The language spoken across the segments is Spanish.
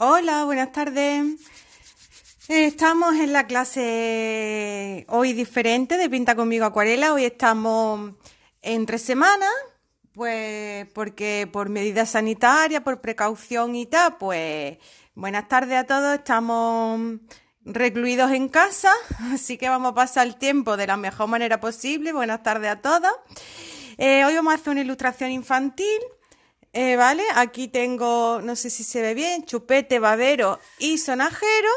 Hola, buenas tardes. Eh, estamos en la clase hoy diferente de Pinta conmigo Acuarela. Hoy estamos entre semanas, pues porque por medidas sanitarias, por precaución y tal, pues buenas tardes a todos. Estamos recluidos en casa, así que vamos a pasar el tiempo de la mejor manera posible. Buenas tardes a todos. Eh, hoy vamos a hacer una ilustración infantil eh, vale, aquí tengo, no sé si se ve bien, chupete, babero y sonajero.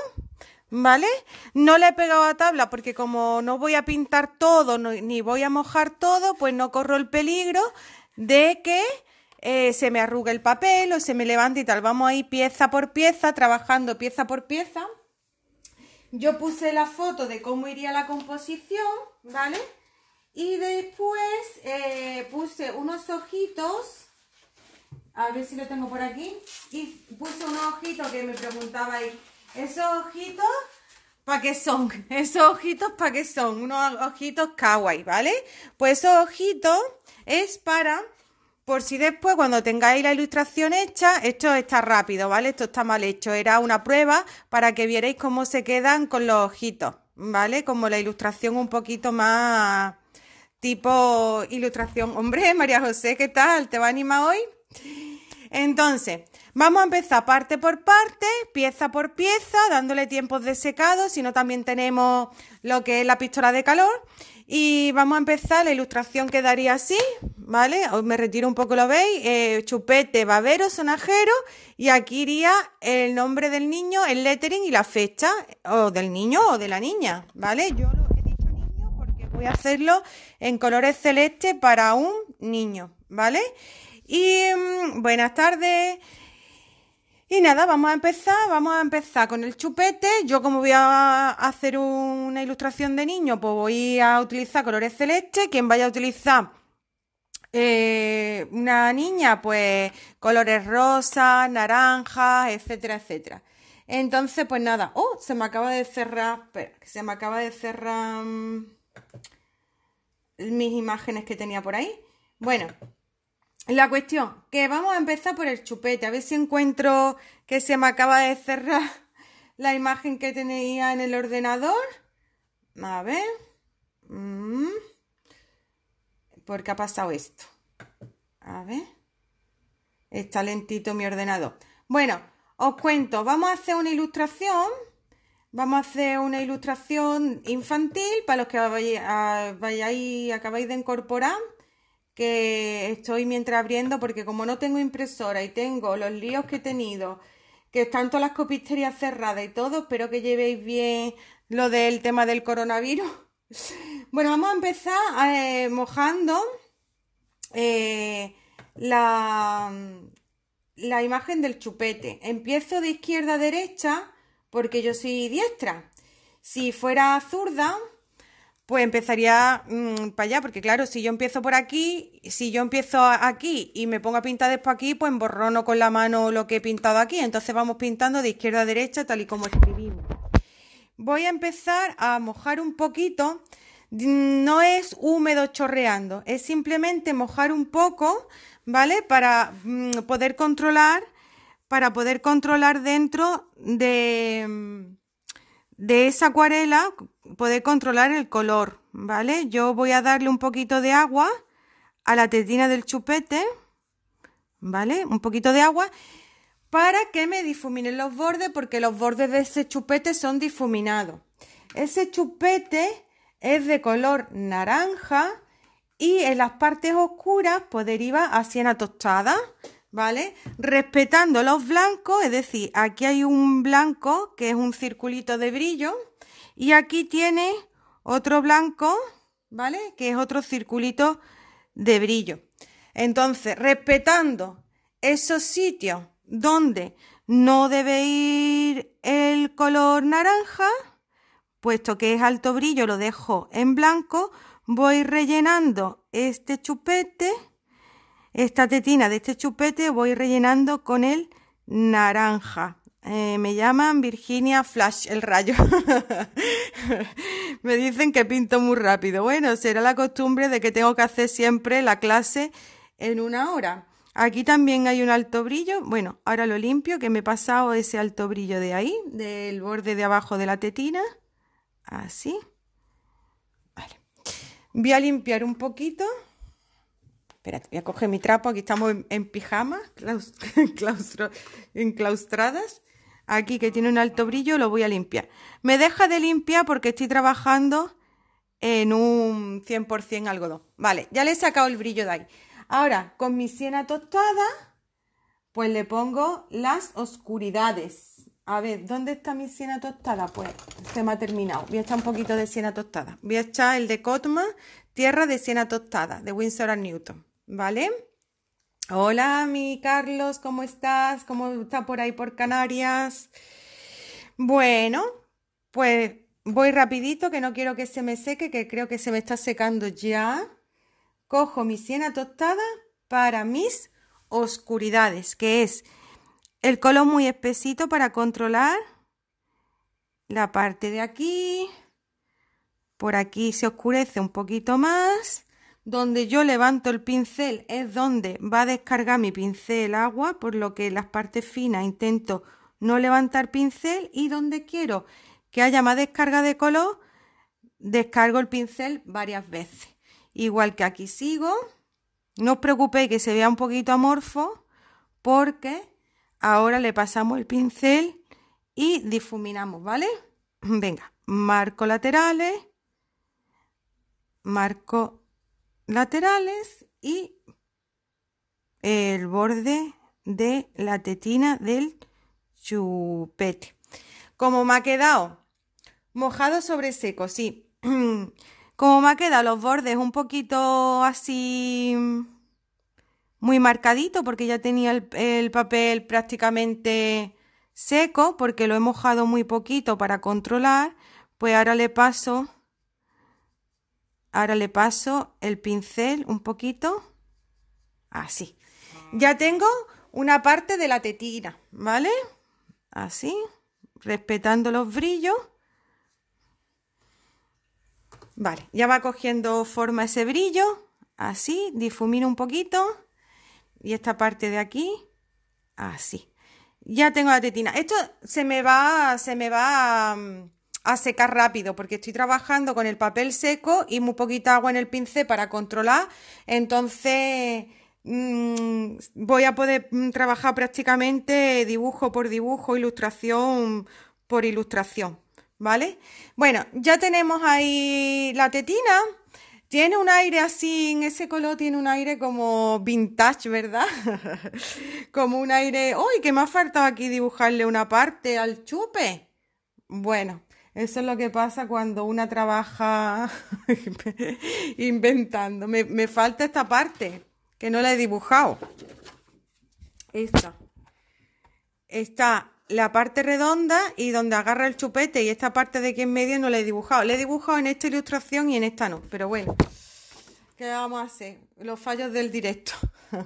¿Vale? No le he pegado a tabla porque como no voy a pintar todo ni voy a mojar todo, pues no corro el peligro de que eh, se me arrugue el papel o se me levante y tal. Vamos ahí pieza por pieza, trabajando pieza por pieza. Yo puse la foto de cómo iría la composición, ¿vale? Y después eh, puse unos ojitos a ver si lo tengo por aquí, y puse unos ojitos que me preguntaba Esos ojitos, ¿para qué son? Esos ojitos, ¿para qué son? Unos ojitos kawaii, ¿vale? Pues esos ojitos es para, por si después cuando tengáis la ilustración hecha, esto está rápido, ¿vale? Esto está mal hecho, era una prueba para que vierais cómo se quedan con los ojitos, ¿vale? Como la ilustración un poquito más tipo ilustración. Hombre, María José, ¿qué tal? ¿Te va a animar hoy? Entonces, vamos a empezar parte por parte, pieza por pieza, dándole tiempos de secado, si no también tenemos lo que es la pistola de calor. Y vamos a empezar, la ilustración quedaría así, ¿vale? Os me retiro un poco, lo veis, eh, chupete, babero, sonajero, y aquí iría el nombre del niño, el lettering y la fecha, o del niño o de la niña, ¿vale? Yo lo he dicho niño porque voy a hacerlo en colores celeste para un niño, ¿vale? Y mm, buenas tardes. Y nada, vamos a empezar, vamos a empezar con el chupete. Yo como voy a hacer una ilustración de niño, pues voy a utilizar colores celeste. Quien vaya a utilizar eh, una niña, pues colores rosas, naranjas, etcétera, etcétera. Entonces, pues nada. Oh, se me acaba de cerrar. Espera, se me acaba de cerrar mm, mis imágenes que tenía por ahí. Bueno, la cuestión, que vamos a empezar por el chupete, a ver si encuentro que se me acaba de cerrar la imagen que tenía en el ordenador. A ver. Mm. ¿Por qué ha pasado esto? A ver. Está lentito mi ordenador. Bueno, os cuento, vamos a hacer una ilustración. Vamos a hacer una ilustración infantil para los que vayáis, acabáis de incorporar que estoy mientras abriendo, porque como no tengo impresora y tengo los líos que he tenido, que están todas las copisterías cerradas y todo, espero que llevéis bien lo del tema del coronavirus. Bueno, vamos a empezar eh, mojando eh, la, la imagen del chupete. Empiezo de izquierda a derecha porque yo soy diestra. Si fuera zurda, pues empezaría mm, para allá, porque claro, si yo empiezo por aquí, si yo empiezo aquí y me pongo a pintar después aquí, pues emborrono con la mano lo que he pintado aquí, entonces vamos pintando de izquierda a derecha tal y como escribimos. Voy a empezar a mojar un poquito, no es húmedo chorreando, es simplemente mojar un poco, ¿vale? Para mm, poder controlar, para poder controlar dentro de mm, de esa acuarela, poder controlar el color, ¿vale? Yo voy a darle un poquito de agua a la tetina del chupete, ¿vale? Un poquito de agua para que me difuminen los bordes porque los bordes de ese chupete son difuminados. Ese chupete es de color naranja y en las partes oscuras pues deriva a siena tostada, ¿vale? Respetando los blancos, es decir, aquí hay un blanco que es un circulito de brillo, y aquí tiene otro blanco, ¿vale? Que es otro circulito de brillo. Entonces, respetando esos sitios donde no debe ir el color naranja, puesto que es alto brillo, lo dejo en blanco, voy rellenando este chupete, esta tetina de este chupete, voy rellenando con el naranja. Eh, me llaman Virginia Flash, el rayo. me dicen que pinto muy rápido. Bueno, será la costumbre de que tengo que hacer siempre la clase en una hora. Aquí también hay un alto brillo. Bueno, ahora lo limpio, que me he pasado ese alto brillo de ahí, del borde de abajo de la tetina. Así. Vale. Voy a limpiar un poquito. Espera, voy a coger mi trapo. Aquí estamos en, pijamas pijama, claustro, enclaustradas aquí que tiene un alto brillo, lo voy a limpiar. Me deja de limpiar porque estoy trabajando en un 100% algodón. Vale, ya le he sacado el brillo de ahí. Ahora, con mi siena tostada, pues le pongo las oscuridades. A ver, ¿dónde está mi siena tostada? Pues se me ha terminado. Voy a un poquito de siena tostada. Voy a echar el de Cotma, Tierra de siena tostada, de windsor and Newton. ¿Vale? Hola, mi Carlos, ¿cómo estás? ¿Cómo está por ahí por Canarias? Bueno, pues voy rapidito, que no quiero que se me seque, que creo que se me está secando ya. Cojo mi siena tostada para mis oscuridades, que es el color muy espesito para controlar la parte de aquí. Por aquí se oscurece un poquito más donde yo levanto el pincel es donde va a descargar mi pincel agua, por lo que las partes finas intento no levantar pincel y donde quiero que haya más descarga de color, descargo el pincel varias veces. Igual que aquí sigo, no os preocupéis que se vea un poquito amorfo porque ahora le pasamos el pincel y difuminamos, ¿vale? Venga, marco laterales, marco laterales y el borde de la tetina del chupete. Como me ha quedado mojado sobre seco, sí. Como me ha quedado los bordes un poquito así mm, muy marcadito porque ya tenía el papel prácticamente seco porque lo he mojado muy poquito para controlar, pues ahora le paso Ahora le paso el pincel un poquito. Así. Ya tengo una parte de la tetina, ¿vale? Así, respetando los brillos. Vale, ya va cogiendo forma ese brillo. Así, difumino un poquito. Y esta parte de aquí, así. Ya tengo la tetina. Esto se me va, se me va... Mm, a secar rápido porque estoy trabajando con el papel seco y muy poquita agua en el pincel para controlar. Entonces mm, voy a poder mm, trabajar prácticamente dibujo por dibujo, ilustración por ilustración. ¿Vale? Bueno, ya tenemos ahí la tetina. Tiene un aire así, en ese color tiene un aire como vintage, ¿verdad? como un aire, ¡Uy, que me ha faltado aquí dibujarle una parte al chupe! Bueno, eso es lo que pasa cuando una trabaja inventando. Me, falta esta parte, que no la he dibujado. Esta. Está la parte redonda y donde agarra el chupete y esta parte de aquí en medio no la he dibujado. La he dibujado en esta ilustración y en esta no, pero bueno. ¿Qué vamos a hacer? Los fallos del directo.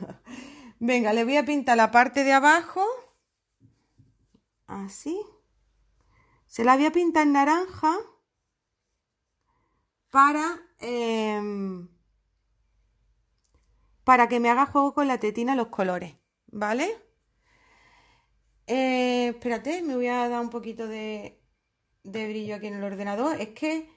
Venga, le voy a pintar la parte de abajo. Así. Se la voy a pintar en naranja para, em, para que me haga juego con la tetina los colores, ¿vale? Eh, espérate, me voy a dar un poquito de, de brillo aquí en el ordenador. Es que,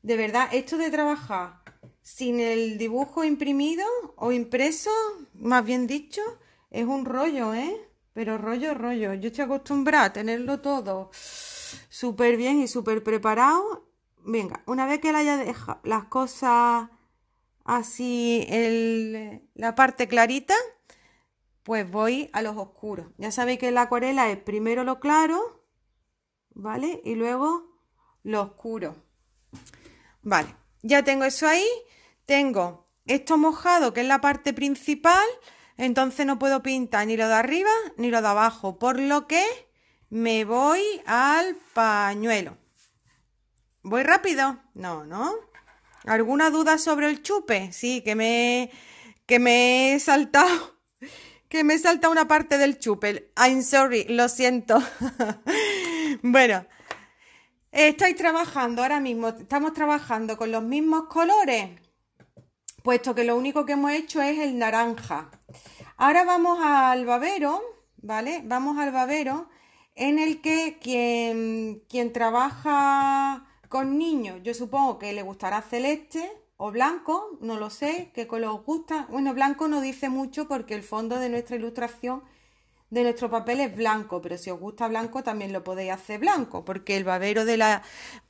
de verdad, esto de trabajar sin el dibujo imprimido o impreso, más bien dicho, es un rollo, ¿eh? Pero rollo, rollo. Yo estoy acostumbrada a tenerlo todo súper bien y súper preparado. Venga, una vez que le haya dejado las cosas así, el, la parte clarita, pues voy a los oscuros. Ya sabéis que la acuarela es primero lo claro, ¿vale? Y luego lo oscuro. Vale, ya tengo eso ahí. Tengo esto mojado, que es la parte principal, entonces no puedo pintar ni lo de arriba ni lo de abajo, por lo que me voy al pañuelo. ¿Voy rápido? No, ¿no? ¿Alguna duda sobre el chupe? Sí, que me, que me he saltado. Que me salta una parte del chupe. I'm sorry, lo siento. bueno, estáis trabajando ahora mismo, estamos trabajando con los mismos colores, puesto que lo único que hemos hecho es el naranja. Ahora vamos al babero, ¿vale? Vamos al babero en el que quien, quien trabaja con niños, yo supongo que le gustará celeste o blanco, no lo sé, qué color os gusta. Bueno, blanco no dice mucho porque el fondo de nuestra ilustración de nuestro papel es blanco, pero si os gusta blanco también lo podéis hacer blanco, porque el babero de la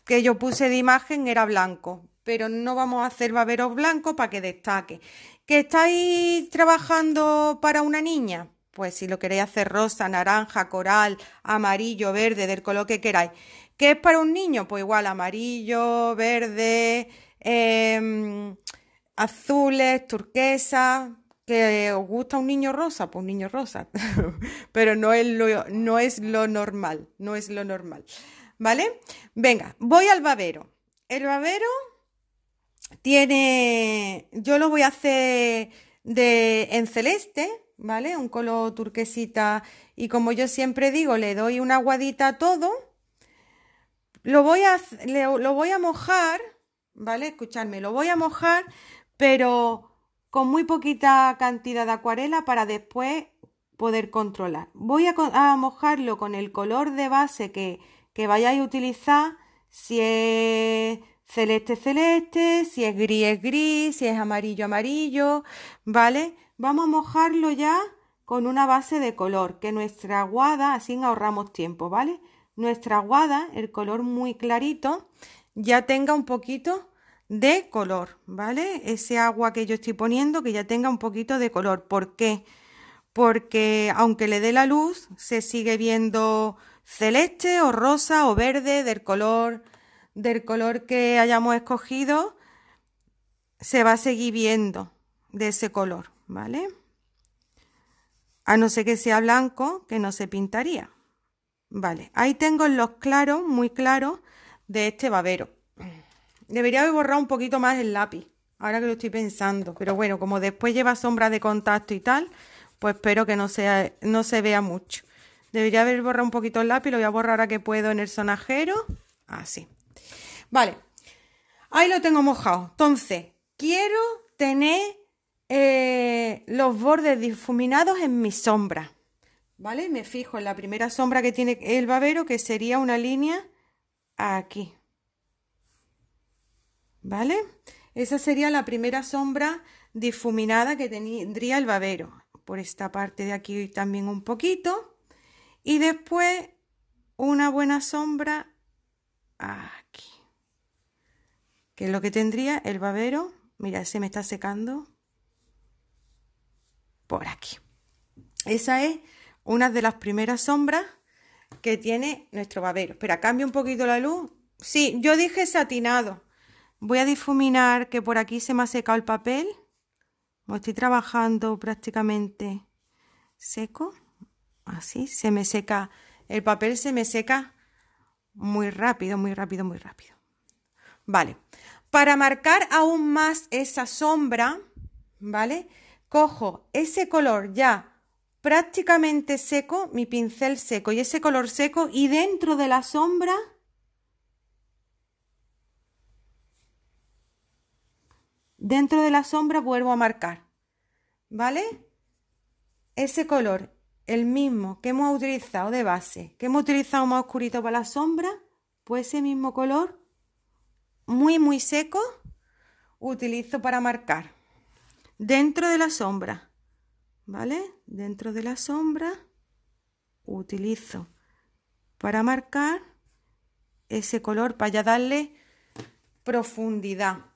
que yo puse de imagen era blanco, pero no vamos a hacer baberos blancos para que destaque. ¿Que estáis trabajando para una niña? pues si lo queréis hacer rosa, naranja, coral, amarillo, verde, del color que queráis. ¿Qué es para un niño? Pues igual amarillo, verde, em, azules, turquesa... ¿Que os gusta un niño rosa? Pues un niño rosa. Pero no es, lo, no es lo normal, no es lo normal. ¿Vale? Venga, voy al babero. El babero tiene, yo lo voy a hacer de, en celeste, ¿vale? Un color turquesita. Y como yo siempre digo, le doy una aguadita a todo. Lo voy a, mojar, ¿vale? Escuchadme, lo voy a mojar, pero con muy poquita cantidad de acuarela para después poder controlar. Voy a, mojarlo con el color de base que, que vayáis a utilizar, si es celeste, celeste, si es gris, es gris, si es amarillo, amarillo, ¿vale? Vamos a mojarlo ya con una base de color, que nuestra aguada, así ahorramos tiempo, ¿vale? Nuestra aguada, el color muy clarito, ya tenga un poquito de color, ¿vale? Ese agua que yo estoy poniendo, que ya tenga un poquito de color. ¿Por qué? Porque aunque le dé la luz, se sigue viendo celeste o rosa o verde del color del color que hayamos escogido se va a seguir viendo de ese color, ¿vale? A no ser que sea blanco, que no se pintaría. Vale, ahí tengo los claros, muy claros, de este babero. Debería haber borrado un poquito más el lápiz, ahora que lo estoy pensando. Pero bueno, como después lleva sombra de contacto y tal, pues espero que no, sea, no se vea mucho. Debería haber borrado un poquito el lápiz, lo voy a borrar ahora que puedo en el sonajero. Así. Vale, ahí lo tengo mojado. Entonces, quiero tener eh, los bordes difuminados en mi sombra. ¿Vale? Me fijo en la primera sombra que tiene el babero, que sería una línea aquí. ¿Vale? Esa sería la primera sombra difuminada que tendría el babero. Por esta parte de aquí también un poquito. Y después una buena sombra aquí. Que es lo que tendría el babero. Mira, se me está secando por aquí. Esa es una de las primeras sombras que tiene nuestro babero. Espera, cambio un poquito la luz. Sí, yo dije satinado. Voy a difuminar que por aquí se me ha secado el papel. estoy trabajando prácticamente seco, así se me seca. El papel se me seca muy rápido, muy rápido, muy rápido. Vale, para marcar aún más esa sombra, ¿vale? cojo ese color ya prácticamente seco, mi pincel seco y ese color seco y dentro de la sombra dentro de la sombra vuelvo a marcar, ¿vale? Ese color, el mismo que hemos utilizado de base, que hemos utilizado más oscurito para la sombra, pues ese mismo color, muy muy seco, utilizo para marcar dentro de la sombra, ¿vale? Dentro de la sombra utilizo para marcar ese color, para ya darle profundidad.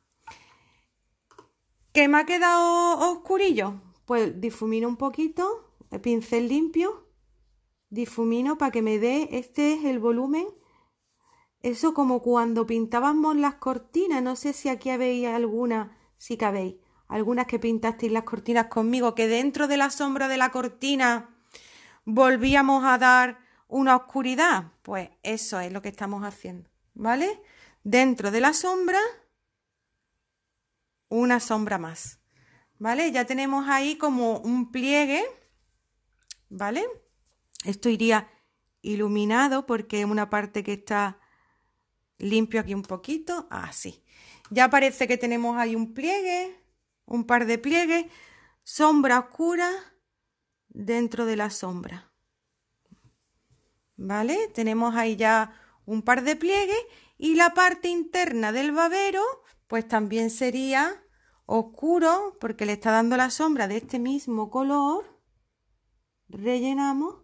¿Qué me ha quedado oscurillo? Pues difumino un poquito, el pincel limpio, difumino para que me dé, este es el volumen, eso como cuando pintábamos las cortinas, no sé si aquí habéis alguna, si cabéis, algunas que pintasteis las cortinas conmigo, que dentro de la sombra de la cortina volvíamos a dar una oscuridad. Pues eso es lo que estamos haciendo, ¿vale? Dentro de la sombra, una sombra más, ¿vale? Ya tenemos ahí como un pliegue, ¿vale? Esto iría iluminado porque es una parte que está limpio aquí un poquito, así. Ya parece que tenemos ahí un pliegue, un par de pliegues, sombra oscura dentro de la sombra. ¿Vale? Tenemos ahí ya un par de pliegues y la parte interna del babero pues también sería oscuro porque le está dando la sombra de este mismo color. Rellenamos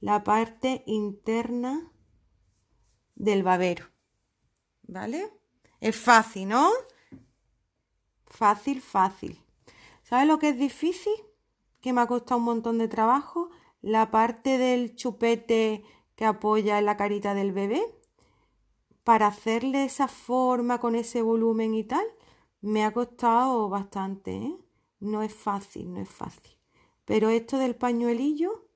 la parte interna del babero. ¿Vale? Es fácil, ¿no? fácil, fácil. ¿Sabes lo que es difícil? Que me ha costado un montón de trabajo. La parte del chupete que apoya en la carita del bebé. Para hacerle esa forma con ese volumen y tal, me ha costado bastante. ¿eh? No es fácil, no es fácil. Pero esto del pañuelillo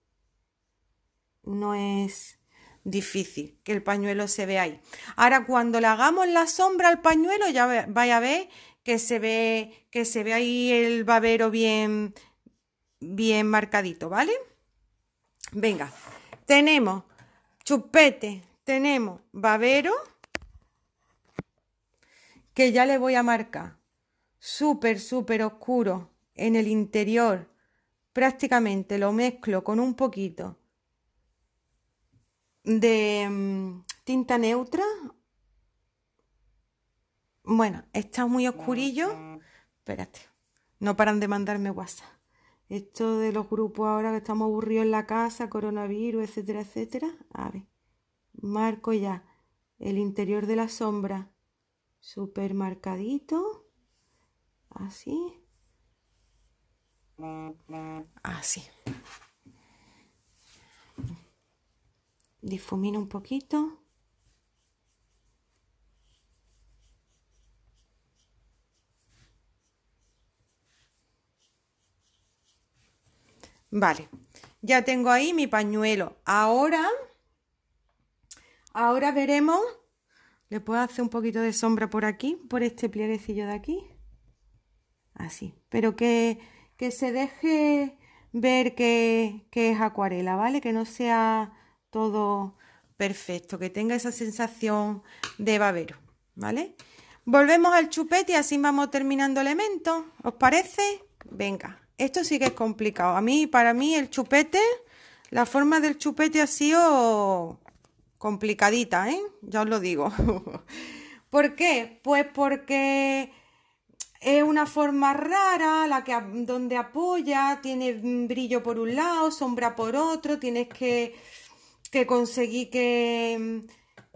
no es difícil que el pañuelo se vea ahí. Ahora cuando le hagamos la sombra al pañuelo ya vaya a ver que se ve, que se ve ahí el babero bien, bien marcadito, ¿vale? Venga, tenemos chupete, tenemos babero, que ya le voy a marcar, súper, súper oscuro en el interior, prácticamente lo mezclo con un poquito de mm, tinta neutra bueno, está muy oscurillo. Espérate, no paran de mandarme WhatsApp. Esto de los grupos ahora que estamos aburridos en la casa, coronavirus, etcétera, etcétera. A ver, marco ya el interior de la sombra súper marcadito. Así. Así. difumino un poquito. Vale, ya tengo ahí mi pañuelo. Ahora, ahora veremos. Le puedo hacer un poquito de sombra por aquí, por este plieguecillo de aquí. Así, pero que, que se deje ver que, que es acuarela, ¿vale? Que no sea todo perfecto, que tenga esa sensación de babero, ¿vale? Volvemos al chupete y así vamos terminando elementos, ¿os parece? Venga. Esto sí que es complicado. A mí, para mí, el chupete, la forma del chupete ha sido complicadita, ¿eh? Ya os lo digo. ¿Por qué? Pues porque es una forma rara, la que donde apoya, tiene brillo por un lado, sombra por otro, tienes que, que conseguir que,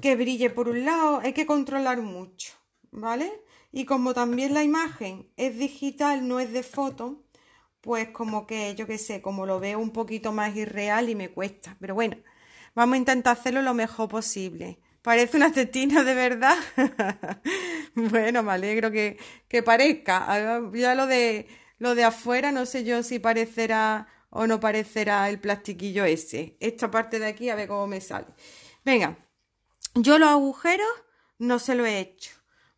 que brille por un lado, hay que controlar mucho, ¿vale? Y como también la imagen es digital, no es de foto, pues como que, yo qué sé, como lo veo un poquito más irreal y me cuesta. Pero bueno, vamos a intentar hacerlo lo mejor posible. Parece una tetina de verdad. bueno, me alegro que, que parezca. Ya lo de, lo de afuera, no sé yo si parecerá o no parecerá el plastiquillo ese. Esta parte de aquí, a ver cómo me sale. Venga, yo los agujeros no se lo he hecho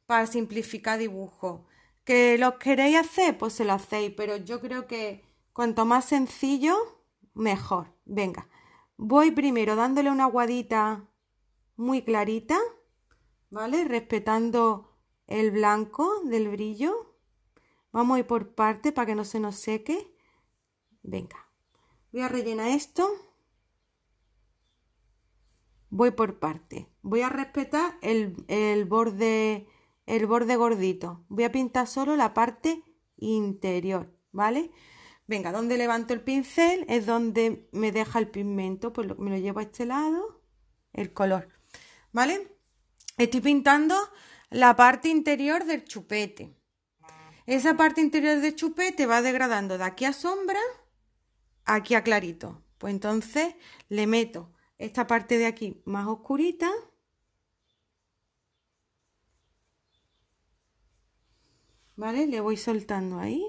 para simplificar dibujo que los queréis hacer, pues se lo hacéis, pero yo creo que cuanto más sencillo, mejor. Venga, voy primero dándole una guadita muy clarita, ¿vale? Respetando el blanco del brillo. Vamos a ir por parte para que no se nos seque. Venga, voy a rellenar esto. Voy por parte. Voy a respetar el, el borde el borde gordito. Voy a pintar solo la parte interior, ¿vale? Venga, donde levanto el pincel es donde me deja el pigmento, pues me lo llevo a este lado, el color, ¿vale? Estoy pintando la parte interior del chupete. Esa parte interior del chupete va degradando de aquí a sombra, aquí a clarito. Pues entonces le meto esta parte de aquí más oscurita ¿Vale? Le voy soltando ahí.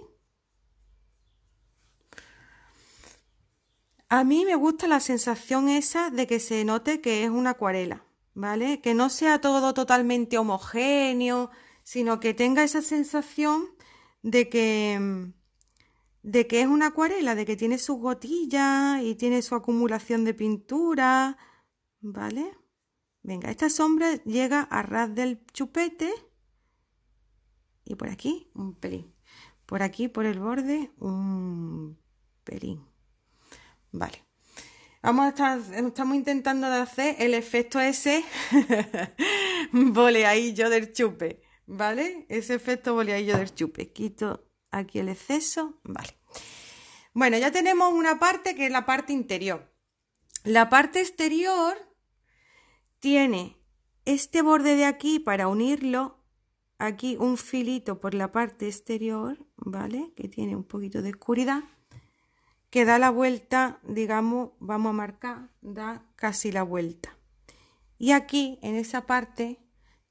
A mí me gusta la sensación esa de que se note que es una acuarela, ¿vale? Que no sea todo totalmente homogéneo, sino que tenga esa sensación de que de que es una acuarela, de que tiene sus gotillas y tiene su acumulación de pintura, ¿vale? Venga, esta sombra llega a ras del chupete y por aquí un pelín. Por aquí, por el borde, un pelín. Vale. Vamos a estar, estamos intentando de hacer el efecto ese boleadillo del chupe, ¿vale? Ese efecto boleadillo del chupe. Quito aquí el exceso, vale. Bueno, ya tenemos una parte que es la parte interior. La parte exterior tiene este borde de aquí para unirlo aquí un filito por la parte exterior, ¿vale? Que tiene un poquito de oscuridad, que da la vuelta, digamos, vamos a marcar, da casi la vuelta. Y aquí, en esa parte,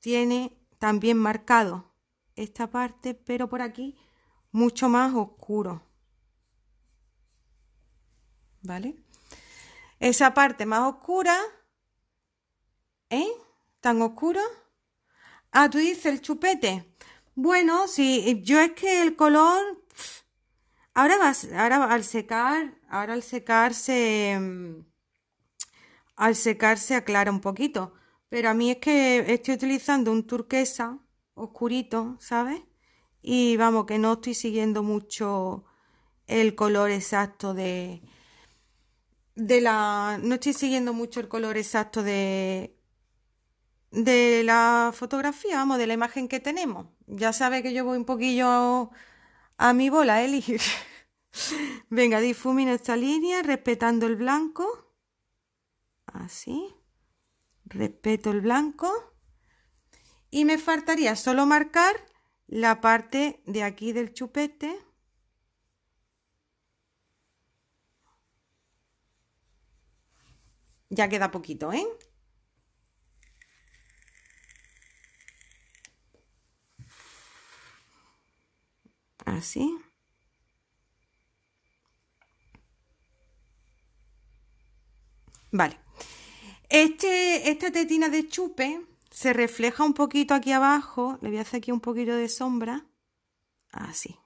tiene también marcado esta parte, pero por aquí mucho más oscuro. ¿Vale? Esa parte más oscura, ¿eh? Tan oscuro. Ah, tú dices el chupete. Bueno, sí, eh, yo es que el color... Ahora, vas, ahora al secar, ahora al secarse, mm, al secarse aclara un poquito. Pero a mí es que estoy utilizando un turquesa oscurito, ¿sabes? Y vamos, que no estoy siguiendo mucho el color exacto de, de la... No estoy siguiendo mucho el color exacto de, de la fotografía, vamos, de la imagen que tenemos. Ya sabe que yo voy un poquillo a mi bola, ¿eh? Eli. Venga, difumino esta línea respetando el blanco. Así. Respeto el blanco. Y me faltaría solo marcar la parte de aquí del chupete. Ya queda poquito, ¿eh? así. Vale. Este, esta tetina de chupe se refleja un poquito aquí abajo. Le voy a hacer aquí un poquito de sombra. Así.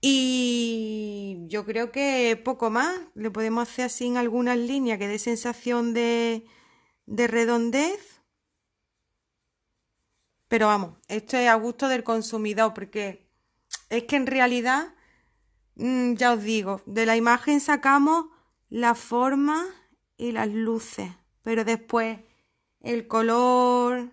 Y yo creo que poco más. Le podemos hacer así en algunas líneas que dé sensación de, de redondez. Pero vamos, esto es a gusto del consumidor, porque es que en realidad, mm, ya os digo, de la imagen sacamos la forma y las luces, pero después el color,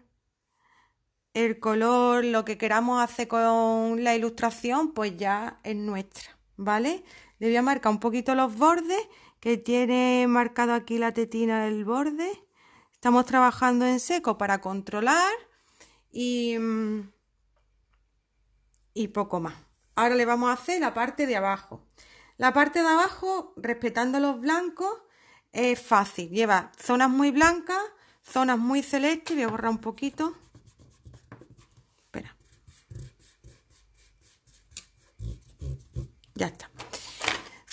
el color, lo que queramos hacer con la ilustración, pues ya es nuestra, ¿vale? Le voy a marcar un poquito los bordes, que tiene marcado aquí la tetina del borde. Estamos trabajando en seco para controlar Mm, y, poco más. Ahora le vamos a hacer la parte de abajo. La parte de abajo, respetando los blancos, es fácil. Lleva zonas muy blancas, zonas muy celestes. Voy a borrar un poquito. Espera. Ya está.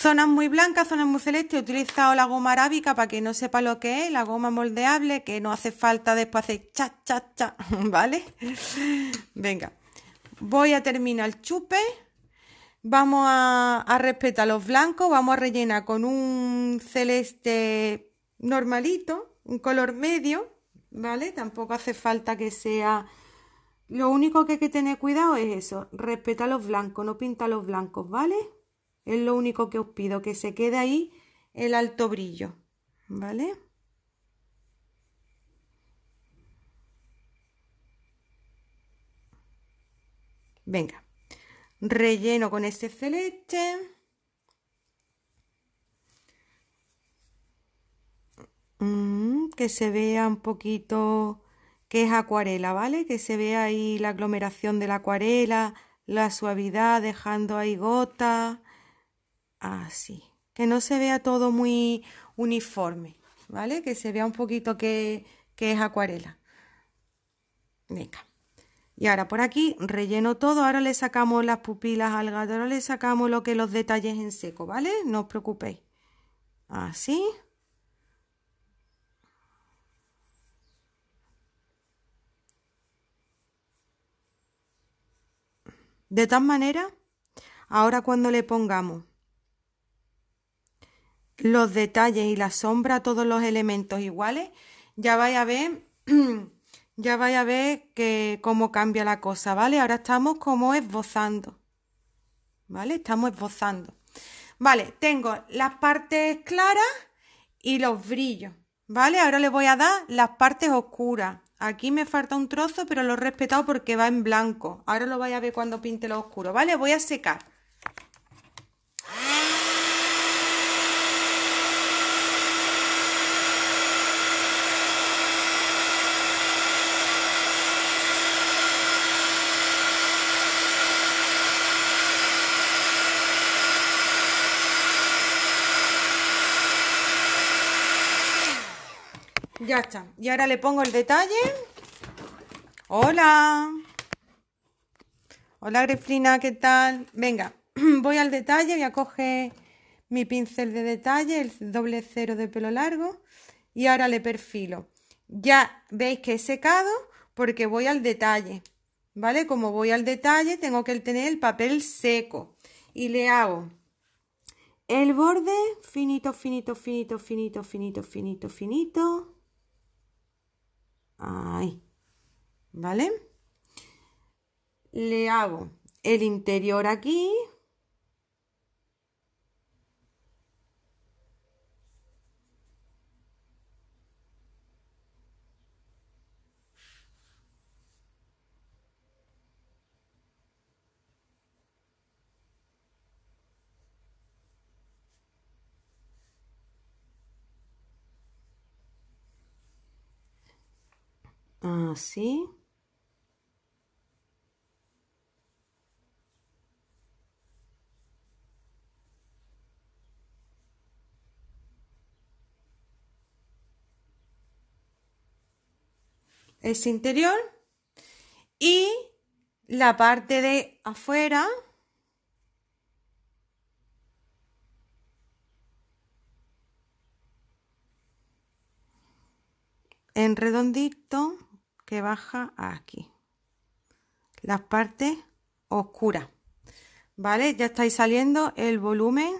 Zonas muy blancas, zonas muy celestes, he utilizado la goma arábica para que no sepa lo que es, la goma moldeable, que no hace falta después hacer cha, cha, ¿vale? Venga, voy a terminar el chupe, vamos a, respetar los blancos, vamos a rellenar con un celeste normalito, un color medio, ¿vale? Tampoco hace falta que sea... Lo único que hay que tener cuidado es eso, respeta los blancos, no pinta los blancos, ¿vale? Es lo único que os pido, que se quede ahí el alto brillo, ¿vale? Venga, relleno con este celeste. Mm, que se vea un poquito que es acuarela, ¿vale? Que se vea ahí la aglomeración de la acuarela, la suavidad, dejando ahí gotas así. Ah, que no se vea todo muy uniforme, ¿vale? Que se vea un poquito que, es acuarela. Venga. Y ahora por aquí relleno todo, ahora le sacamos las pupilas al gato, ahora le sacamos lo que los detalles en seco, ¿vale? No os preocupéis. Así. De tal manera, ahora cuando le pongamos los detalles y la sombra, todos los elementos iguales, ya vais a ver, ya vais a ver que cómo cambia la cosa, ¿vale? Ahora estamos como esbozando, ¿vale? Estamos esbozando. Vale, tengo las partes claras y los brillos, ¿vale? Ahora le voy a dar las partes oscuras. Aquí me falta un trozo, pero lo he respetado porque va en blanco. Ahora lo vais a ver cuando pinte lo oscuro, ¿vale? Voy a secar. Ya está. Y ahora le pongo el detalle. Hola. Hola, Greflina, ¿qué tal? Venga, voy al detalle, voy a coger mi pincel de detalle, el doble cero de pelo largo, y ahora le perfilo. Ya veis que he secado porque voy al detalle, ¿vale? Como voy al detalle, tengo que tener el papel seco. Y le hago el borde finito, finito, finito, finito, finito, finito, finito. Ahí. ¿Vale? Le hago el interior aquí. Así. Ah, es interior. Y la parte de afuera. en redondito que baja aquí. Las partes oscuras. ¿Vale? Ya estáis saliendo el volumen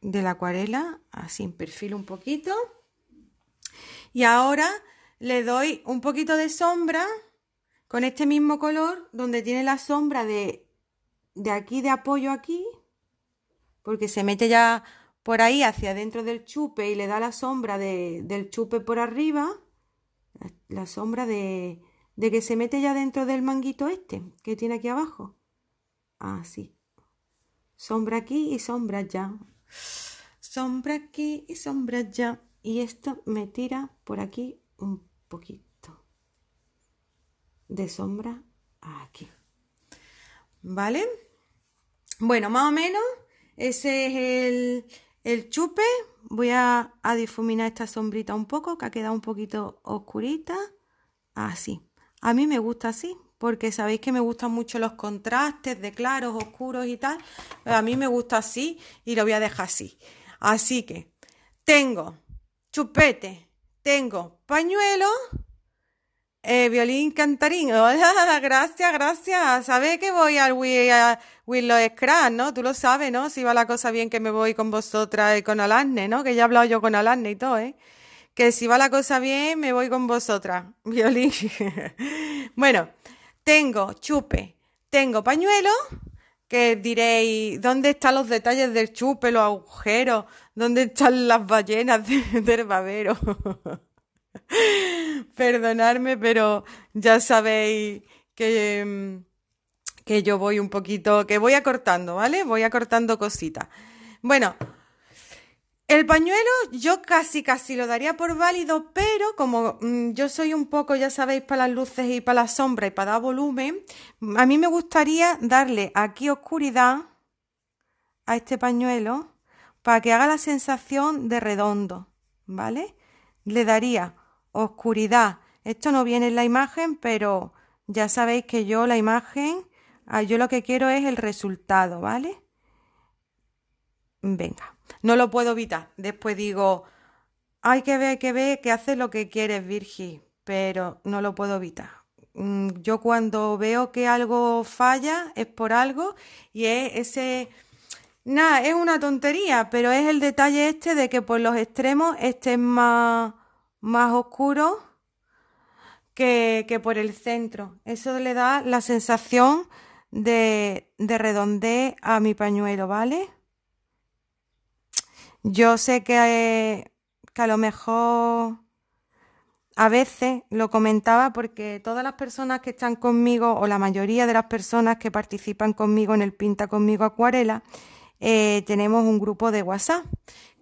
de la acuarela, así en perfil un poquito. Y ahora le doy un poquito de sombra con este mismo color, donde tiene la sombra de, de aquí, de apoyo aquí, porque se mete ya por ahí hacia dentro del chupe y le da la sombra de, del chupe por arriba, la, sombra de, de, que se mete ya dentro del manguito este que tiene aquí abajo. Así. Ah, sombra aquí y sombra ya. Sombra aquí y sombra ya. Y esto me tira por aquí un poquito de sombra aquí. ¿Vale? Bueno, más o menos ese es el el chupe. Voy a, difuminar esta sombrita un poco, que ha quedado un poquito oscurita. Así. A mí me gusta así, porque sabéis que me gustan mucho los contrastes de claros, oscuros y tal. a mí me gusta así y lo voy a dejar así. Así que tengo chupete, tengo pañuelo eh, violín cantarín. hola, gracias, gracias. Sabes que voy al Willow Scratch, ¿no? Tú lo sabes, ¿no? Si va la cosa bien que me voy con vosotras y con Alasne, ¿no? Que ya he hablado yo con Alasne y todo, ¿eh? Que si va la cosa bien, me voy con vosotras. Violín. bueno, tengo chupe, tengo pañuelo, que diréis, ¿dónde están los detalles del chupe, los agujeros? ¿Dónde están las ballenas de, del babero? Perdonadme, pero ya sabéis que, em, que yo voy un poquito, que voy acortando, ¿vale? Voy acortando cositas. Bueno, el pañuelo yo casi casi lo daría por válido, pero como mm, yo soy un poco, ya sabéis, para las luces y para la sombra y para dar volumen, a mí me gustaría darle aquí oscuridad a este pañuelo para que haga la sensación de redondo, ¿vale? Le daría oscuridad. Esto no viene en la imagen, pero ya sabéis que yo la imagen, ah, yo lo que quiero es el resultado, ¿vale? Venga, no lo puedo evitar. Después digo, hay que ver, que ve, que haces lo que quieres, Virgi, pero no lo puedo evitar mm, yo cuando veo que algo falla es por algo y es ese nada es una tontería pero es el detalle este de que por los extremos es más más oscuro que, por el centro. Eso le da la sensación de, de a mi pañuelo, ¿vale? Yo sé que, que a lo mejor a veces lo comentaba porque todas las personas que están conmigo o la mayoría de las personas que participan conmigo en el Pinta conmigo Acuarela, eh, tenemos un grupo de WhatsApp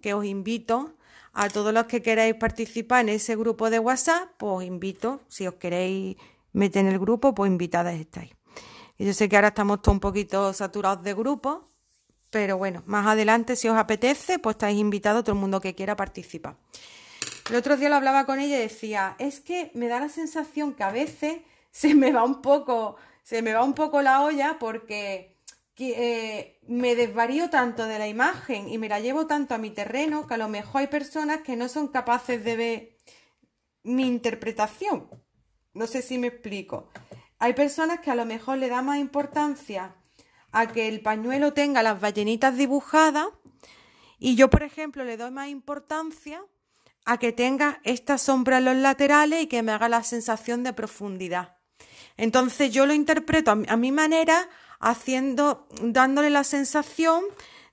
que os invito a todos los que queráis participar en ese grupo de WhatsApp, pues os invito, si os queréis meter en el grupo, pues invitadas estáis. yo sé que ahora estamos todos un poquito saturados de grupo, pero bueno, más adelante si os apetece, pues estáis invitados todo el mundo que quiera participar. El otro día lo hablaba con ella y decía, es que me da la sensación que a veces se me va un poco, se me va un poco la olla porque que eh, me desvarío tanto de la imagen y me la llevo tanto a mi terreno que a lo mejor hay personas que no son capaces de ver mi interpretación. No sé si me explico. Hay personas que a lo mejor le da más importancia a que el pañuelo tenga las ballenitas dibujadas y yo, por ejemplo, le doy más importancia a que tenga esta sombra en los laterales y que me haga la sensación de profundidad. Entonces yo lo interpreto a mi manera haciendo, dándole la sensación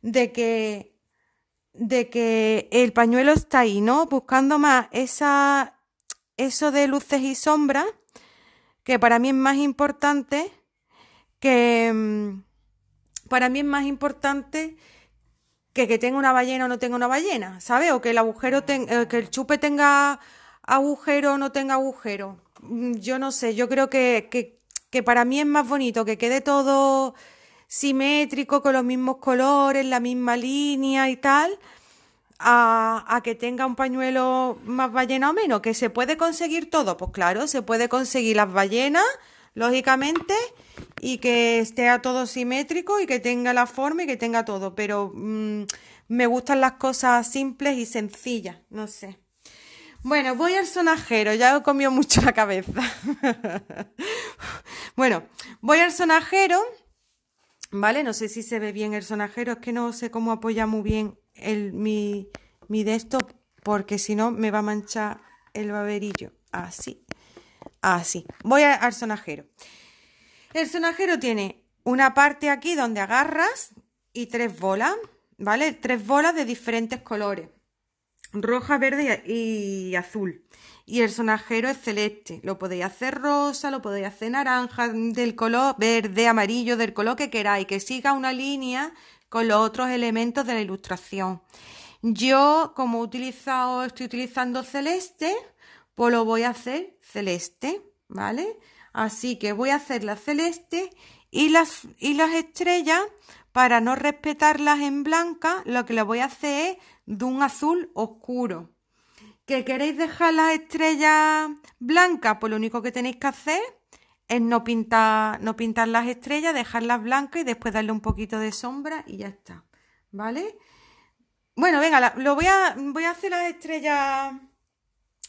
de que, de que el pañuelo está ahí, ¿no? Buscando más esa, eso de luces y sombras, que para mí es más importante que, mm, para mí es más importante que, tenga una ballena o no tenga una ballena, sabe O que el agujero, eh, que el chupe tenga agujero o no tenga agujero. Mm, yo no sé, yo creo que, que para mí es más bonito que quede todo simétrico, con los mismos colores, la misma línea y tal, a, a, que tenga un pañuelo más ballena o menos. ¿Que se puede conseguir todo? Pues claro, se puede conseguir las ballenas, lógicamente, y que esté todo simétrico y que tenga la forma y que tenga todo. Pero mm, me gustan las cosas simples y sencillas, no sé. Bueno, voy al sonajero, ya he comido mucho la cabeza. Bueno, voy al sonajero, ¿vale? No sé si se ve bien el sonajero, es que no sé cómo apoya muy bien el, mi, mi de porque si no me va a manchar el baberillo. Así, así. Voy al sonajero. El sonajero tiene una parte aquí donde agarras y tres bolas, ¿vale? Tres bolas de diferentes colores roja, verde y azul. Y el sonajero es celeste. Lo podéis hacer rosa, lo podéis hacer naranja, del color verde, amarillo, del color que queráis, que siga una línea con los otros elementos de la ilustración. Yo, como he utilizado, estoy utilizando celeste, pues lo voy a hacer celeste, ¿vale? Así que voy a hacer la celeste y las, y las estrellas, para no respetarlas en blanca, lo que le voy a hacer es de un azul oscuro. ¿Que queréis dejar las estrellas blancas? Pues lo único que tenéis que hacer es no pintar, no pintar las estrellas, dejarlas blancas y después darle un poquito de sombra y ya está. ¿Vale? Bueno, venga, lo voy a, voy a hacer las estrellas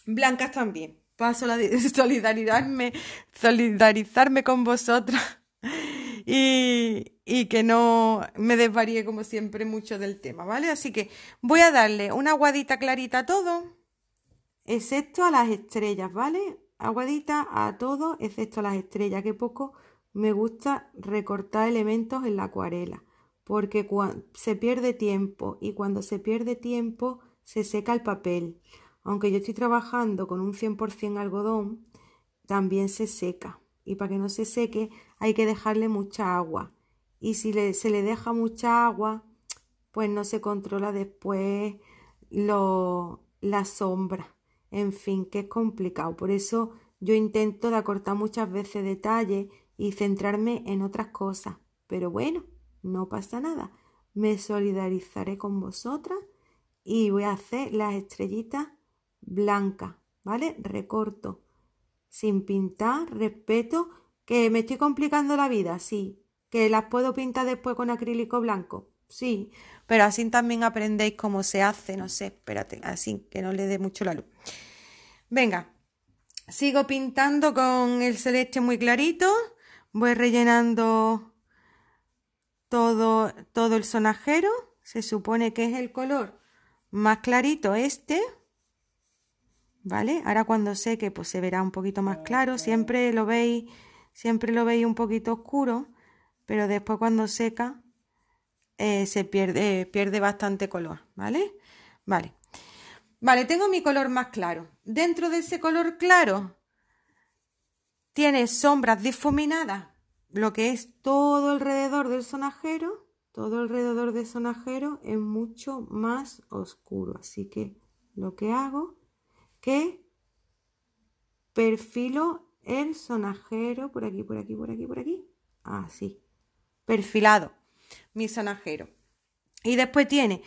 blancas también. para solidarizarme, solidarizarme con vosotras y, y que no me desvaríe como siempre mucho del tema, ¿vale? Así que voy a darle una aguadita clarita a todo, excepto a las estrellas, ¿vale? Aguadita a todo, excepto a las estrellas, que poco me gusta recortar elementos en la acuarela, porque se pierde tiempo y cuando se pierde tiempo se seca el papel. Aunque yo estoy trabajando con un 100% algodón, también se seca. Y para que no se seque, hay que dejarle mucha agua. Y si se le deja mucha agua, pues no se controla después la sombra. En fin, que es complicado. Por eso yo intento de acortar muchas veces detalles y centrarme en otras cosas. Pero bueno, no pasa nada. Me solidarizaré con vosotras y voy a hacer las estrellitas blancas, ¿vale? Recorto, sin pintar, respeto que me estoy complicando la vida, sí. Que las puedo pintar después con acrílico blanco, sí. Pero así también aprendéis cómo se hace, no sé, espérate, así, que no le dé mucho la luz. Venga, sigo pintando con el celeste muy clarito. Voy rellenando todo, todo el sonajero. Se supone que es el color más clarito este. ¿Vale? Ahora cuando seque, pues se verá un poquito más claro. Siempre lo veis Siempre lo veis un poquito oscuro, pero después cuando seca eh, se pierde, pierde bastante color, ¿vale? Vale. Vale, tengo mi color más claro. Dentro de ese color claro tiene sombras difuminadas, lo que es todo alrededor del sonajero. Todo alrededor del sonajero es mucho más oscuro. Así que lo que hago que perfilo el sonajero por aquí, por aquí, por aquí, por aquí. Así. Ah, Perfilado. Mi sonajero. Y después tiene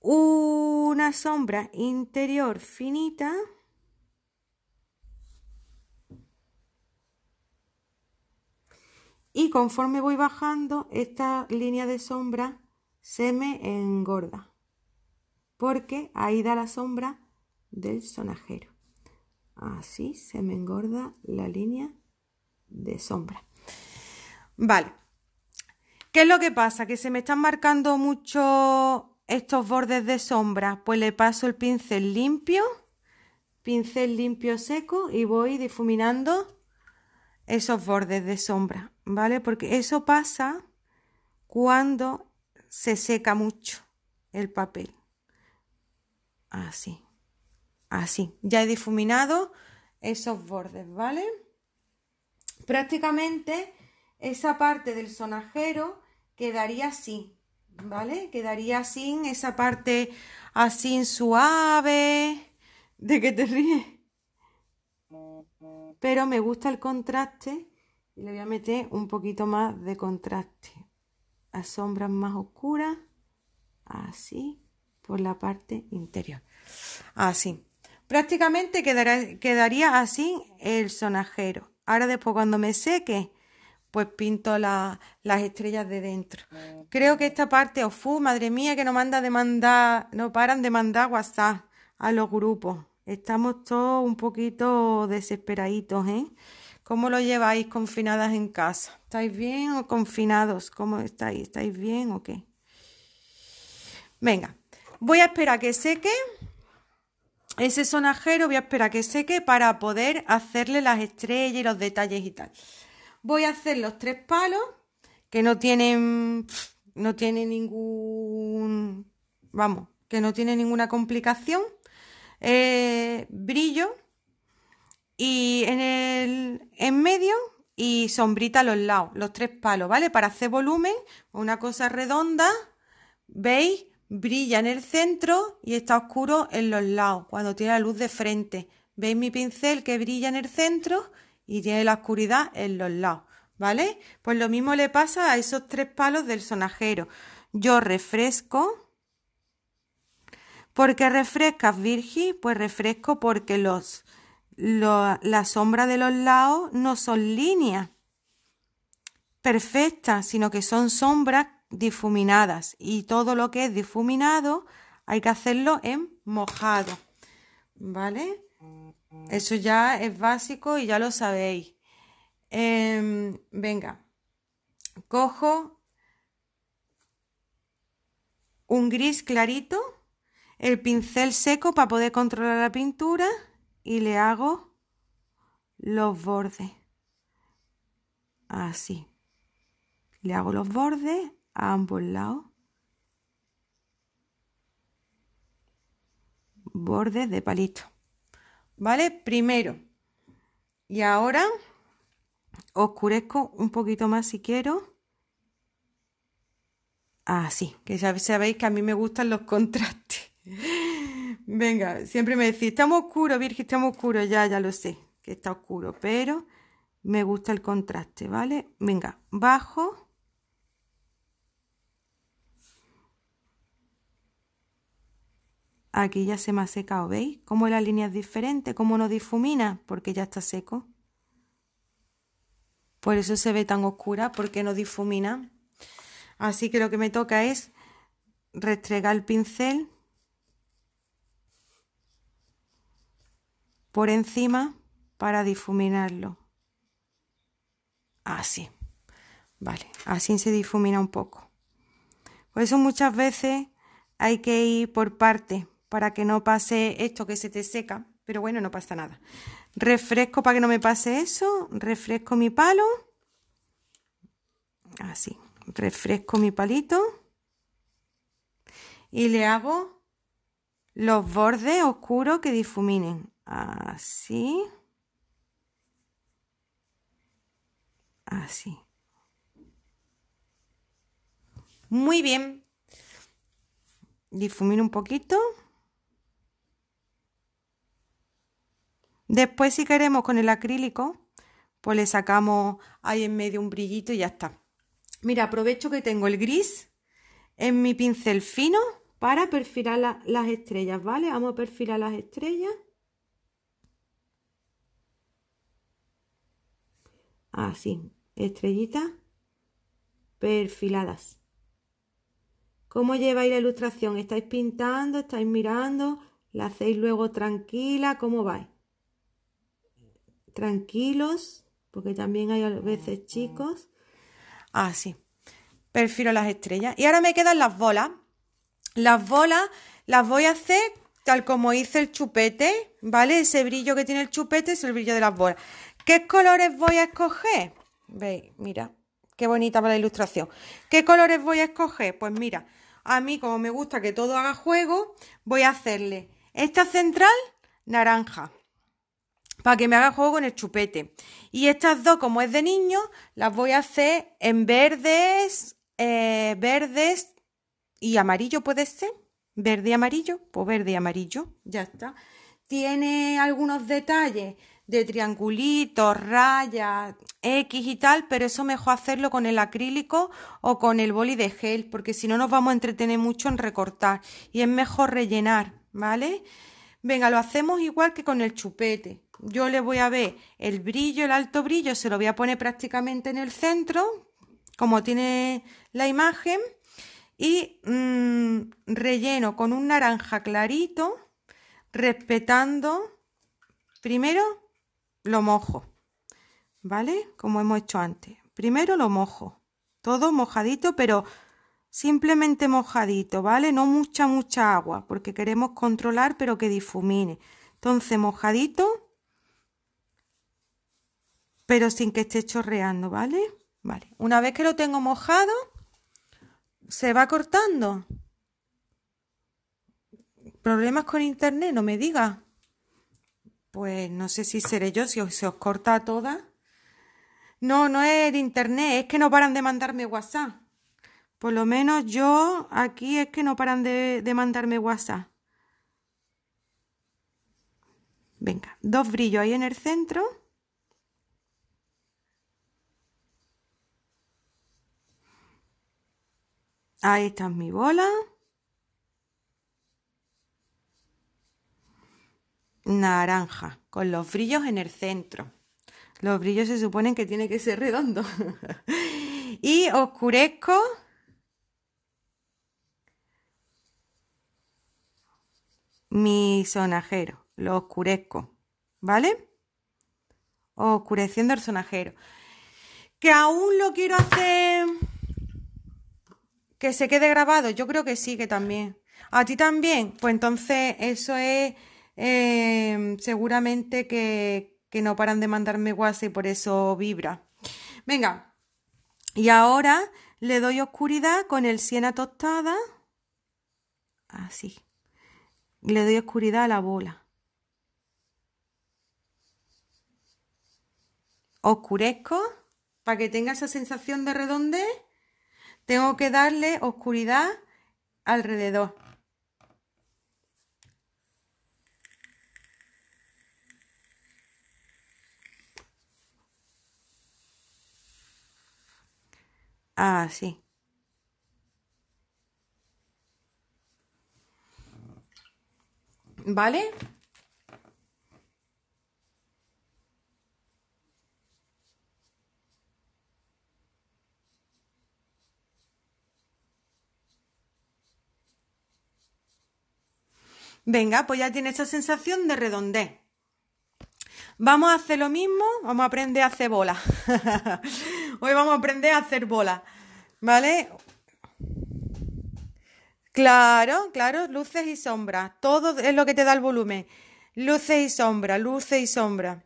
una sombra interior finita. Y conforme voy bajando, esta línea de sombra se me engorda. Porque ahí da la sombra del sonajero. Así se me engorda la línea de sombra. Vale. ¿Qué es lo que pasa? Que se me están marcando mucho estos bordes de sombra. Pues le paso el pincel limpio, pincel limpio seco y voy difuminando esos bordes de sombra, ¿vale? Porque eso pasa cuando se seca mucho el papel. Así. Así, ya he difuminado esos bordes, ¿vale? Prácticamente esa parte del sonajero quedaría así, ¿vale? Quedaría así, esa parte así suave. ¿De que te ríes? Pero me gusta el contraste y le voy a meter un poquito más de contraste. A sombras más oscuras, así, por la parte interior. Así. Prácticamente quedará, quedaría así el sonajero. Ahora después cuando me seque, pues pinto las estrellas de dentro. Creo que esta parte, fu madre mía, que no manda de mandar, no paran de mandar WhatsApp a los grupos. Estamos todos un poquito desesperaditos, ¿eh? ¿Cómo lo lleváis confinadas en casa? ¿Estáis bien o confinados? ¿Cómo estáis? ¿Estáis bien o qué? Venga, voy a esperar a que seque ese sonajero voy a esperar a que seque para poder hacerle las estrellas y los detalles y tal. Voy a hacer los tres palos que no tienen no tienen ningún vamos, que no tiene ninguna complicación. Eh, brillo y en el en medio y sombrita a los lados, los tres palos, ¿vale? Para hacer volumen, una cosa redonda, ¿veis? Brilla en el centro y está oscuro en los lados, cuando tiene la luz de frente. ¿Veis mi pincel que brilla en el centro y tiene la oscuridad en los lados? ¿Vale? Pues lo mismo le pasa a esos tres palos del sonajero. Yo refresco. ¿Por qué refrescas, Virgi? Pues refresco porque los, los, la sombra de los lados no son líneas perfectas, sino que son sombras difuminadas y todo lo que es difuminado hay que hacerlo en mojado, ¿vale? Eso ya es básico y ya lo sabéis. Em, venga, cojo un gris clarito, el pincel seco para poder controlar la pintura y le hago los bordes. Así. Le hago los bordes ambos lados, bordes de palito. ¿Vale? Primero. Y ahora oscurezco un poquito más si quiero. Así, ah, que ya sabéis que a mí me gustan los contrastes. Venga, siempre me decís, estamos oscuros, Virgen, estamos oscuros, ya, ya lo sé, que está oscuro, pero me gusta el contraste, ¿vale? Venga, bajo. Aquí ya se me ha secado, ¿veis? Como la línea es diferente, cómo no difumina, porque ya está seco. Por eso se ve tan oscura, porque no difumina. Así que lo que me toca es restregar el pincel por encima para difuminarlo. Así. Vale, así se difumina un poco. Por eso muchas veces hay que ir por parte para que no pase esto que se te seca, pero bueno, no pasa nada. Refresco para que no me pase eso, refresco mi palo, así, refresco mi palito y le hago los bordes oscuros que difuminen, así, así. Muy bien. Difumino un poquito. Después, si queremos con el acrílico, pues le sacamos ahí en medio un brillito y ya está. Mira, aprovecho que tengo el gris en mi pincel fino para perfilar las estrellas, ¿vale? Vamos a perfilar las estrellas. Así, estrellitas perfiladas. ¿Cómo lleváis la ilustración? ¿Estáis pintando? ¿Estáis mirando? ¿La hacéis luego tranquila? ¿Cómo vais? tranquilos, porque también hay a veces chicos. Así. Ah, sí. Perfilo las estrellas. Y ahora me quedan las bolas. Las bolas las voy a hacer tal como hice el chupete, ¿vale? Ese brillo que tiene el chupete es el brillo de las bolas. ¿Qué colores voy a escoger? Veis, mira, qué bonita para la ilustración. ¿Qué colores voy a escoger? Pues mira, a mí como me gusta que todo haga juego, voy a hacerle esta central naranja para que me haga juego con el chupete. Y estas dos, como es de niño, las voy a hacer en verdes, eh, verdes y amarillo, puede ser. Verde y amarillo, pues verde y amarillo, ya está. Tiene algunos detalles de triangulitos, rayas, X y tal, pero eso mejor hacerlo con el acrílico o con el boli de gel, porque si no nos vamos a entretener mucho en recortar y es mejor rellenar, ¿vale? Venga, lo hacemos igual que con el chupete yo le voy a ver el brillo, el alto brillo, se lo voy a poner prácticamente en el centro, como tiene la imagen, y mm, relleno con un naranja clarito, respetando primero lo mojo, ¿vale? Como hemos hecho antes. Primero lo mojo, todo mojadito, pero simplemente mojadito, ¿vale? No mucha, mucha agua, porque queremos controlar, pero que difumine. Entonces, mojadito, pero sin que esté chorreando, ¿vale? Vale, una vez que lo tengo mojado, se va cortando. ¿Problemas con internet? No me diga. Pues no sé si seré yo, si os, se os corta toda No, no es el internet, es que no paran de mandarme WhatsApp. Por lo menos yo aquí es que no paran de, de mandarme WhatsApp. Venga, dos brillos ahí en el centro. Ahí está mi bola. Naranja, con los brillos en el centro. Los brillos se suponen que tiene que ser redondo. y oscurezco. Mi sonajero, lo oscurezco, ¿vale? Oscureciendo el sonajero. Que aún lo quiero hacer que se quede grabado, yo creo que sí, que también. ¿A ti también? Pues entonces eso es eh, seguramente que, que no paran de mandarme WhatsApp y por eso vibra. Venga, y ahora le doy oscuridad con el siena tostada. Así. Le doy oscuridad a la bola. Oscurezco para que tenga esa sensación de redondez tengo que darle oscuridad alrededor. Ah, sí. ¿Vale? Venga, pues ya tiene esa sensación de redondez. Vamos a hacer lo mismo, vamos a aprender a hacer bola. Hoy vamos a aprender a hacer bola, ¿vale? Claro, claro, luces y sombras, todo es lo que te da el volumen. Luces y sombras, luces y sombras.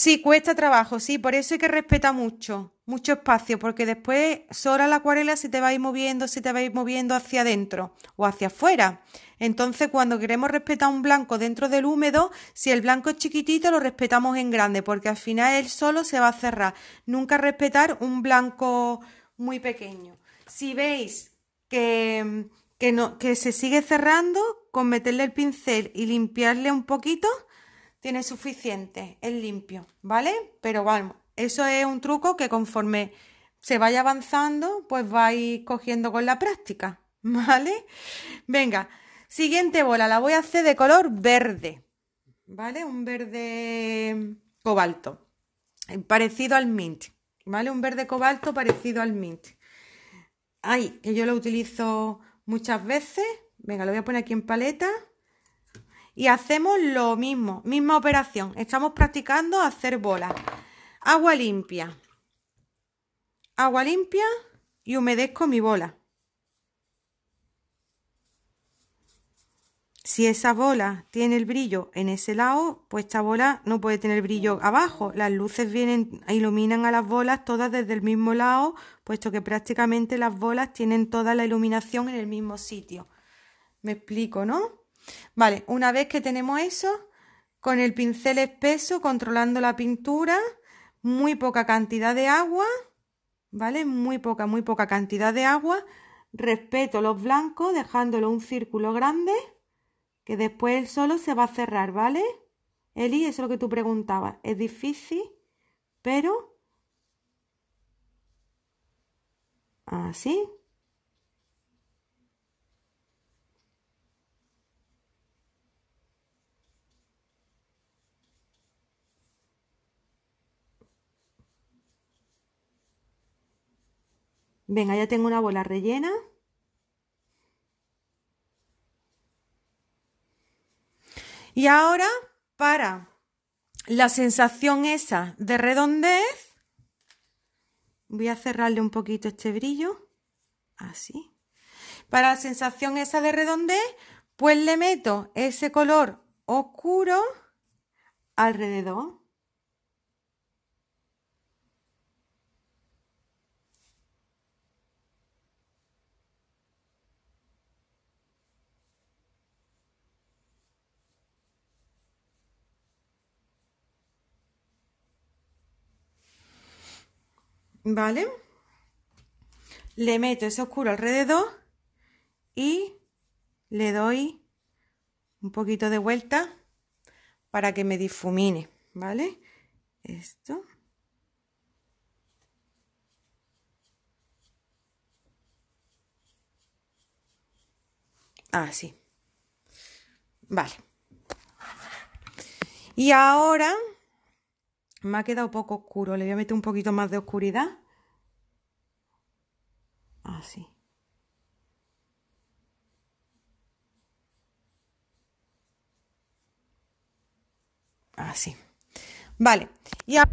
Sí, cuesta trabajo, sí, por eso hay que respetar mucho, mucho espacio, porque después sola la acuarela si te vais moviendo, si te vais moviendo hacia adentro o hacia afuera. Entonces, cuando queremos respetar un blanco dentro del húmedo, si el blanco es chiquitito, lo respetamos en grande, porque al final él solo se va a cerrar. Nunca respetar un blanco muy pequeño. Si veis que, que, no, que se sigue cerrando, con meterle el pincel y limpiarle un poquito, tiene suficiente, es limpio, ¿vale? Pero vamos, eso es un truco que conforme se vaya avanzando, pues vais cogiendo con la práctica, ¿vale? Venga, siguiente bola, la voy a hacer de color verde, ¿vale? Un verde cobalto, parecido al mint, ¿vale? Un verde cobalto parecido al mint. Ay, que yo lo utilizo muchas veces. Venga, lo voy a poner aquí en paleta y hacemos lo mismo, misma operación. Estamos practicando hacer bolas. Agua limpia. Agua limpia y humedezco mi bola. Si esa bola tiene el brillo en ese lado, pues esta bola no puede tener brillo abajo. Las luces vienen, iluminan a las bolas todas desde el mismo lado, puesto que prácticamente las bolas tienen toda la iluminación en el mismo sitio. Me explico, ¿no? Vale, una vez que tenemos eso, con el pincel espeso, controlando la pintura, muy poca cantidad de agua, ¿vale? Muy poca, muy poca cantidad de agua. Respeto los blancos, dejándolo un círculo grande, que después solo se va a cerrar, ¿vale? Eli, eso es lo que tú preguntabas. Es difícil, pero... Así, ¿Ah, Venga, ya tengo una bola rellena. Y ahora, para la sensación esa de redondez, voy a cerrarle un poquito este brillo, así. Para la sensación esa de redondez, pues le meto ese color oscuro alrededor. ¿Vale? Le meto ese oscuro alrededor y le doy un poquito de vuelta para que me difumine, ¿vale? Esto. Así. Ah, vale. Y ahora me ha quedado poco oscuro. Le voy a meter un poquito más de oscuridad. Así. Ah, Así. Ah, vale. Y ahora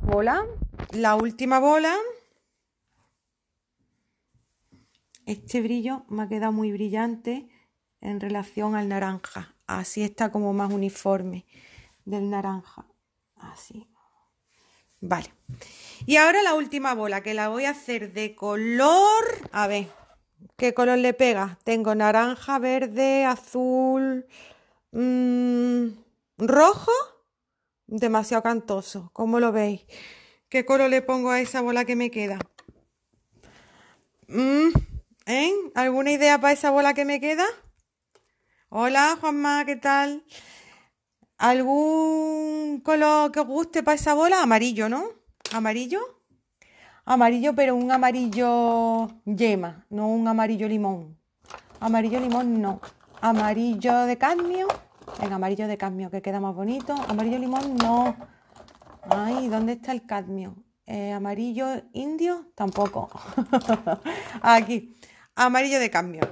la bola. La última bola. Este brillo me ha quedado muy brillante en relación al naranja. Así está como más uniforme del naranja. Así. Vale. Y ahora la última bola, que la voy a hacer de color... A ver, ¿qué color le pega? Tengo naranja, verde, azul, mm, rojo. Demasiado cantoso, ¿cómo lo veis? ¿Qué color le pongo a esa bola que me queda? Mm, ¿eh? ¿Alguna idea para esa bola que me queda? Hola, Juanma, ¿qué tal? ¿Algún color que os guste para esa bola? Amarillo, ¿no? ¿Amarillo? Amarillo, pero un amarillo yema, no un amarillo limón. Amarillo limón no. Amarillo de cadmio. Venga, amarillo de cadmio, que queda más bonito. Amarillo limón no. Ay, ¿dónde está el cadmio? Eh, amarillo indio tampoco. Aquí. Amarillo de cadmio.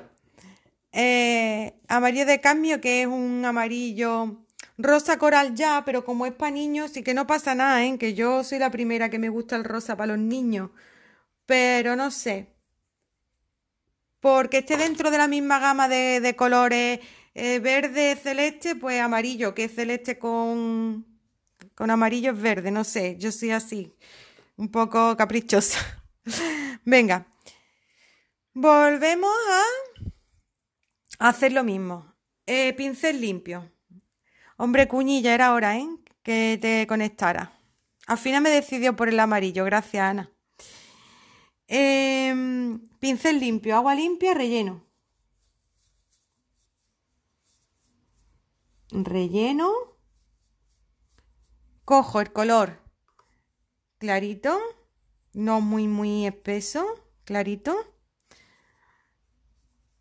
Eh, amarillo de cadmio, que es un amarillo rosa coral ya, pero como es para niños, sí que no pasa nada, ¿eh? Que yo soy la primera que me gusta el rosa para los niños. Pero no sé. Porque esté dentro de la misma gama de, colores eh, verde, celeste, pues amarillo, que es celeste con, con amarillo es verde, no sé. Yo soy así, un poco caprichosa. Venga. Volvemos a hacer lo mismo. Eh, pincel limpio. Hombre, cuñilla, era hora, ¿eh? Que te conectara. Al final me decidió por el amarillo, gracias, Ana. Em, pincel limpio, agua limpia, relleno. Relleno. Cojo el color clarito, no muy, muy espeso, clarito.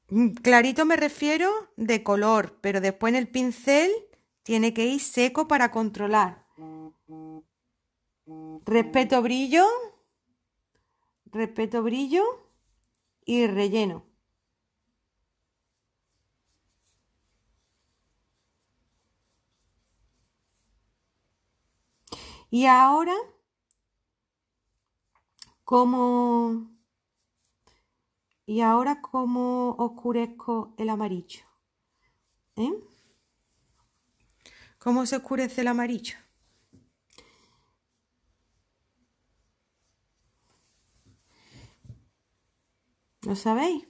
Mm, clarito me refiero de color, pero después en el pincel tiene que ir seco para controlar. Respeto brillo, respeto brillo y relleno. Y ahora, cómo y ahora cómo oscurezco el amarillo. ¿Eh? ¿Cómo se oscurece el amarillo? ¿Lo sabéis?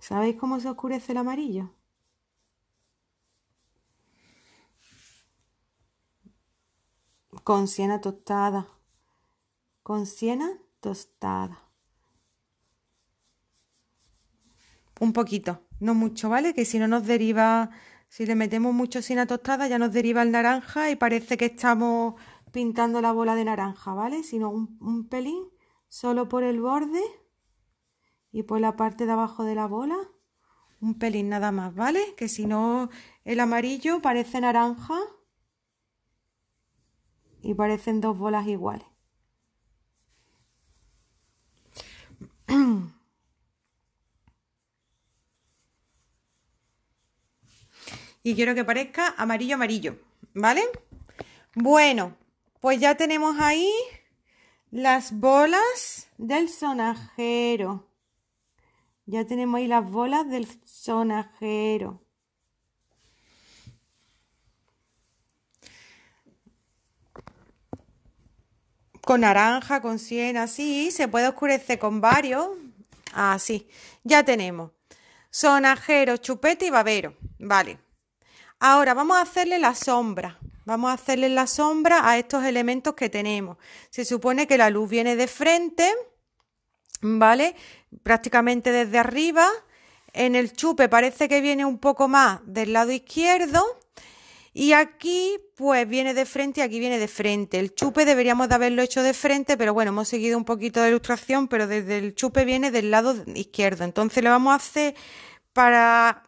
¿Sabéis cómo se oscurece el amarillo? Con siena tostada con siena tostada. Un poquito, no mucho, ¿vale? Que si no nos deriva, si le metemos mucho siena tostada ya nos deriva el naranja y parece que estamos pintando la bola de naranja, ¿vale? Sino un pelín solo por el borde y por la parte de abajo de la bola un pelín nada más, ¿vale? Que si no, el amarillo parece naranja y parecen dos bolas iguales. y quiero que parezca amarillo amarillo, ¿vale? Bueno, pues ya tenemos ahí las bolas del sonajero. Ya tenemos ahí las bolas del sonajero. con naranja, con siena, así, se puede oscurecer con varios, así. Ah, ya tenemos sonajero, chupete y babero, vale. Ahora vamos a hacerle la sombra. Vamos a hacerle la sombra a estos elementos que tenemos. Se supone que la luz viene de frente, ¿vale? Prácticamente desde arriba. En el chupe parece que viene un poco más del lado izquierdo. Y aquí, pues viene de frente y aquí viene de frente. El chupe deberíamos de haberlo hecho de frente, pero bueno, hemos seguido un poquito de ilustración, pero desde el chupe viene del lado izquierdo. Entonces le vamos a hacer para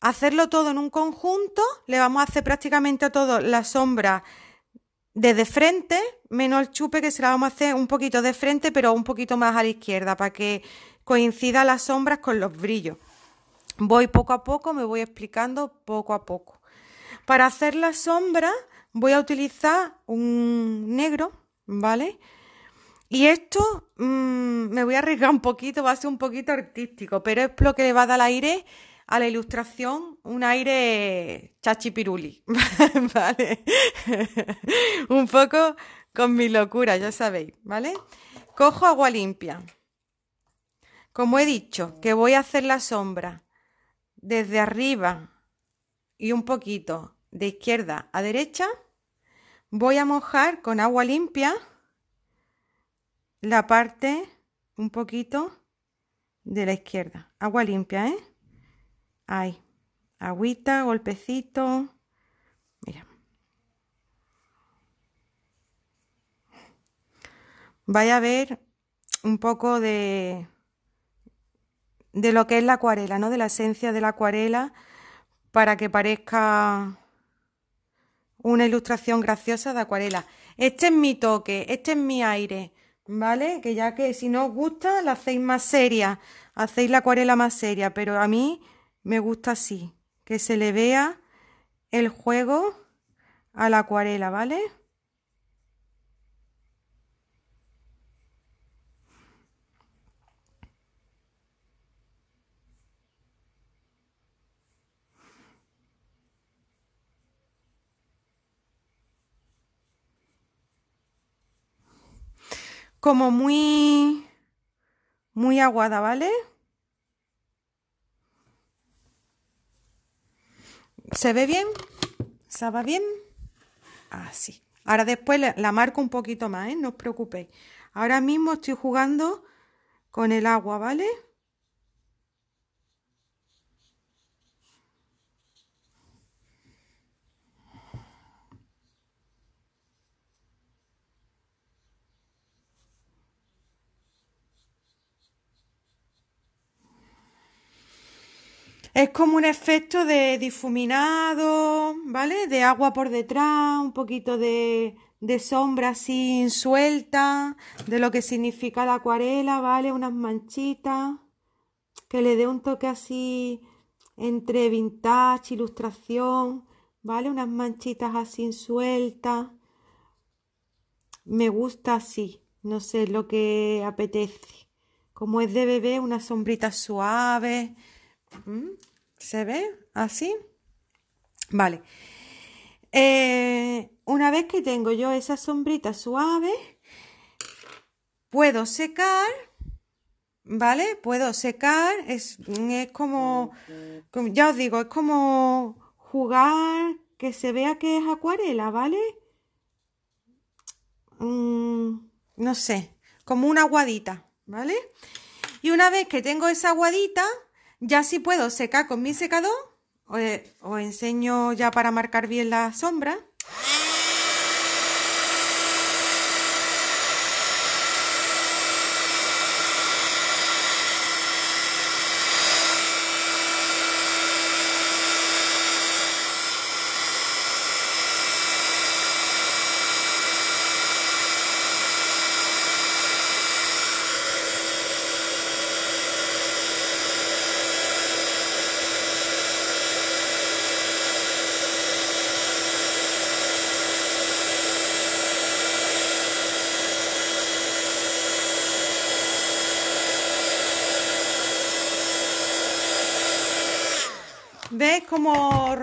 hacerlo todo en un conjunto, le vamos a hacer prácticamente a todo la sombra desde frente, menos el chupe que se la vamos a hacer un poquito de frente, pero un poquito más a la izquierda, para que coincida las sombras con los brillos. Voy poco a poco, me voy explicando poco a poco. Para hacer la sombra voy a utilizar un negro, ¿vale? Y esto mm, me voy a arriesgar un poquito, va a ser un poquito artístico, pero es lo que le va a dar aire a la ilustración un aire chachipiruli, ¿vale? un poco con mi locura, ya sabéis, ¿vale? Cojo agua limpia. Como he dicho, que voy a hacer la sombra desde arriba y un poquito de izquierda a derecha, voy a mojar con agua limpia la parte un poquito de la izquierda. Agua limpia, ¿eh? Ahí. Agüita, golpecito. Mira. Vaya a ver un poco de de lo que es la acuarela, ¿no? De la esencia de la acuarela para que parezca una ilustración graciosa de acuarela. Este es mi toque, este es mi aire, ¿vale? Que ya que si no os gusta, la hacéis más seria, hacéis la acuarela más seria, pero a mí me gusta así, que se le vea el juego a la acuarela, ¿vale? como muy, muy aguada, ¿vale? ¿Se ve bien? ¿Se va bien? Así. Ah, Ahora después la marco un poquito más, ¿eh? No os preocupéis. Ahora mismo estoy jugando con el agua, ¿vale? Es como un efecto de difuminado, ¿vale? De agua por detrás, un poquito de, de sombra así suelta, de lo que significa la acuarela, ¿vale? Unas manchitas, que le dé un toque así entre vintage, ilustración, ¿vale? Unas manchitas así sueltas. Me gusta así, no sé, lo que apetece. Como es de bebé, unas sombritas suaves, Mm, ¿Se ve así? ¿Ah, vale. Eh, una vez que tengo yo esa sombrita suave, puedo secar, ¿vale? Puedo secar, es, como, ya os digo, es como jugar, que se vea que es acuarela, ¿vale? Mm, no sé, como una aguadita, ¿vale? Y una vez que tengo esa aguadita, ya si puedo secar con mi secador, eh, o enseño ya para marcar bien la sombra.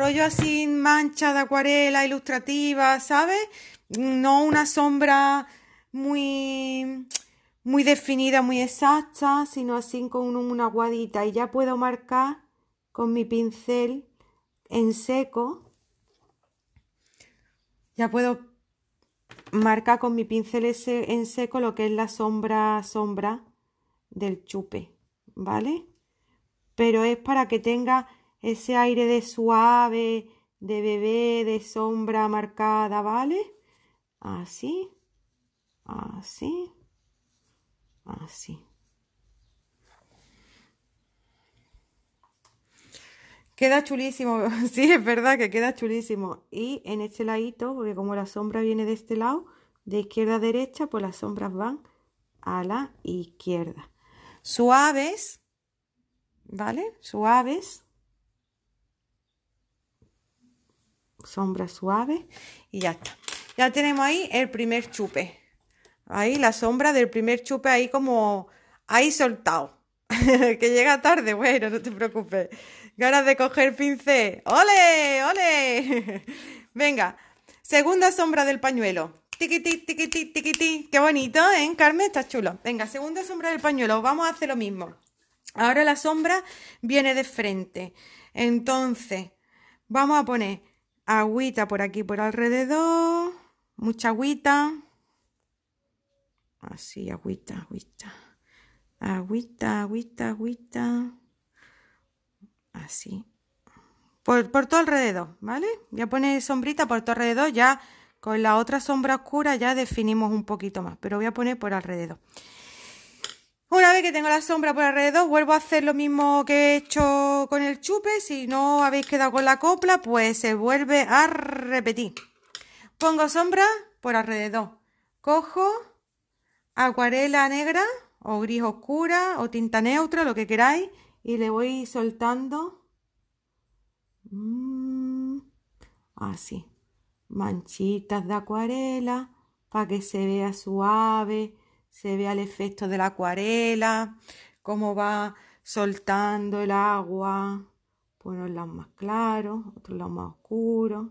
Yo así, mancha de acuarela ilustrativa, ¿sabes? No una sombra muy, muy definida, muy exacta, sino así con una guadita. Y ya puedo marcar con mi pincel en seco. Ya puedo marcar con mi pincel ese en seco lo que es la sombra, sombra del chupe, ¿vale? Pero es para que tenga ese aire de suave, de bebé, de sombra marcada, ¿vale? Así, así, así. Queda chulísimo, sí, es verdad que queda chulísimo. Y en este ladito, porque como la sombra viene de este lado, de izquierda a derecha, pues las sombras van a la izquierda. Suaves, ¿vale? Suaves. sombra suave y ya está. Ya tenemos ahí el primer chupe. Ahí la sombra del primer chupe ahí como ahí soltado. que llega tarde, bueno, no te preocupes. Ganas de coger pincel. ¡Ole! ¡Ole! Venga, segunda sombra del pañuelo. tiqui tiqui tiqui. Qué bonito, ¿eh, Carmen? Está chulo. Venga, segunda sombra del pañuelo. Vamos a hacer lo mismo. Ahora la sombra viene de frente. Entonces, vamos a poner Agüita por aquí, por alrededor. Mucha agüita. Así, agüita, agüita. Agüita, agüita, agüita. Así. Por, por todo alrededor, ¿vale? Voy a poner sombrita por todo alrededor. Ya con la otra sombra oscura ya definimos un poquito más. Pero voy a poner por alrededor. Una vez que tengo la sombra por alrededor, vuelvo a hacer lo mismo que he hecho con el chupe. Si no habéis quedado con la copla, pues se vuelve a repetir. Pongo sombra por alrededor. Cojo acuarela negra o gris oscura o tinta neutra, lo que queráis, y le voy soltando mm, así manchitas de acuarela para que se vea suave se ve el efecto de la acuarela, cómo va soltando el agua por unos lados más claros, otros lados más oscuros.